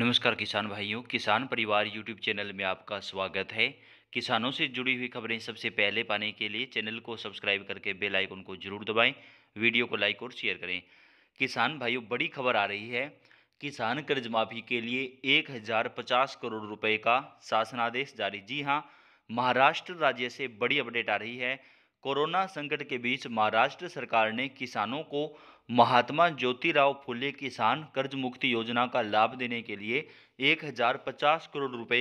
नमस्कार किसान भाइयों किसान परिवार यूट्यूब चैनल में आपका स्वागत है किसानों से जुड़ी हुई खबरें सबसे पहले पाने के लिए चैनल को सब्सक्राइब करके बेल आइकन को जरूर दबाएं वीडियो को लाइक और शेयर करें किसान भाइयों बड़ी खबर आ रही है किसान कर्ज माफी के लिए एक हज़ार पचास करोड़ रुपए का शासनादेश जारी जी हाँ महाराष्ट्र राज्य से बड़ी अपडेट आ रही है कोरोना संकट के बीच महाराष्ट्र सरकार ने किसानों को महात्मा ज्योतिराव फुले किसान कर्ज मुक्ति योजना का लाभ देने के लिए 1050 करोड़ रुपए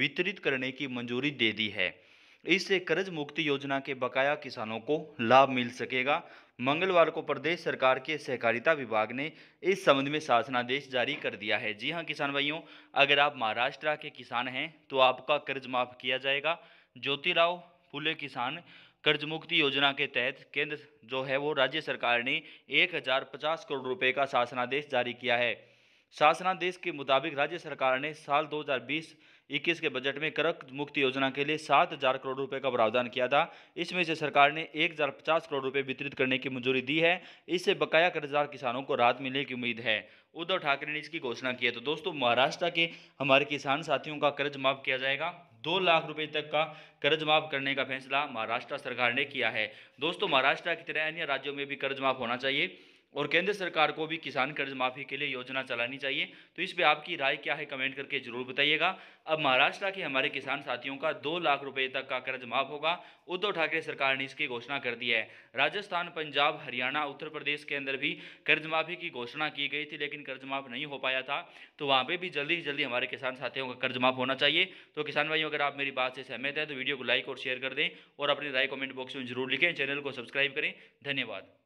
वितरित करने की मंजूरी दे दी है इससे कर्ज मुक्ति योजना के बकाया किसानों को लाभ मिल सकेगा मंगलवार को प्रदेश सरकार के सहकारिता विभाग ने इस संबंध में शासनादेश जारी कर दिया है जी हां किसान भाइयों अगर आप महाराष्ट्र के किसान हैं तो आपका कर्ज माफ किया जाएगा ज्योतिराव फुले किसान कर्ज मुक्ति योजना के तहत केंद्र जो है वो राज्य सरकार ने एक हजार पचास करोड़ रुपए का शासनादेश जारी किया है शासनादेश के मुताबिक राज्य सरकार ने साल 2020-21 के बजट में कर मुक्ति योजना के लिए 7000 करोड़ रुपए का प्रावधान किया था इसमें से सरकार ने 1050 करोड़ रुपए वितरित करने की मंजूरी दी है इससे बकाया कर्जदार किसानों को राहत मिलने की उम्मीद है उद्धव ठाकरे ने इसकी घोषणा की है तो दोस्तों महाराष्ट्र के हमारे किसान साथियों का कर्ज माफ किया जाएगा दो लाख रुपए तक का कर्ज माफ करने का फैसला महाराष्ट्र सरकार ने किया है दोस्तों महाराष्ट्र की तरह अन्य राज्यों में भी कर्ज माफ होना चाहिए और केंद्र सरकार को भी किसान कर्ज माफी के लिए योजना चलानी चाहिए तो इस पे आपकी राय क्या है कमेंट करके जरूर बताइएगा अब महाराष्ट्र के हमारे किसान साथियों का दो लाख रुपए तक का कर्ज माफ होगा उद्धव ठाकरे सरकार ने इसकी घोषणा कर दी है राजस्थान पंजाब हरियाणा उत्तर प्रदेश के अंदर भी कर्ज माफी की घोषणा की गई थी लेकिन कर्ज माफ नहीं हो पाया था तो वहाँ पर भी जल्दी से जल्दी हमारे किसान साथियों का कर्ज माफ होना चाहिए तो किसान भाइयों अगर आप मेरी बात से सहमत है तो वीडियो को लाइक और शेयर कर दें और अपनी राय कॉमेंट बॉक्स में जरूर लिखें चैनल को सब्सक्राइब करें धन्यवाद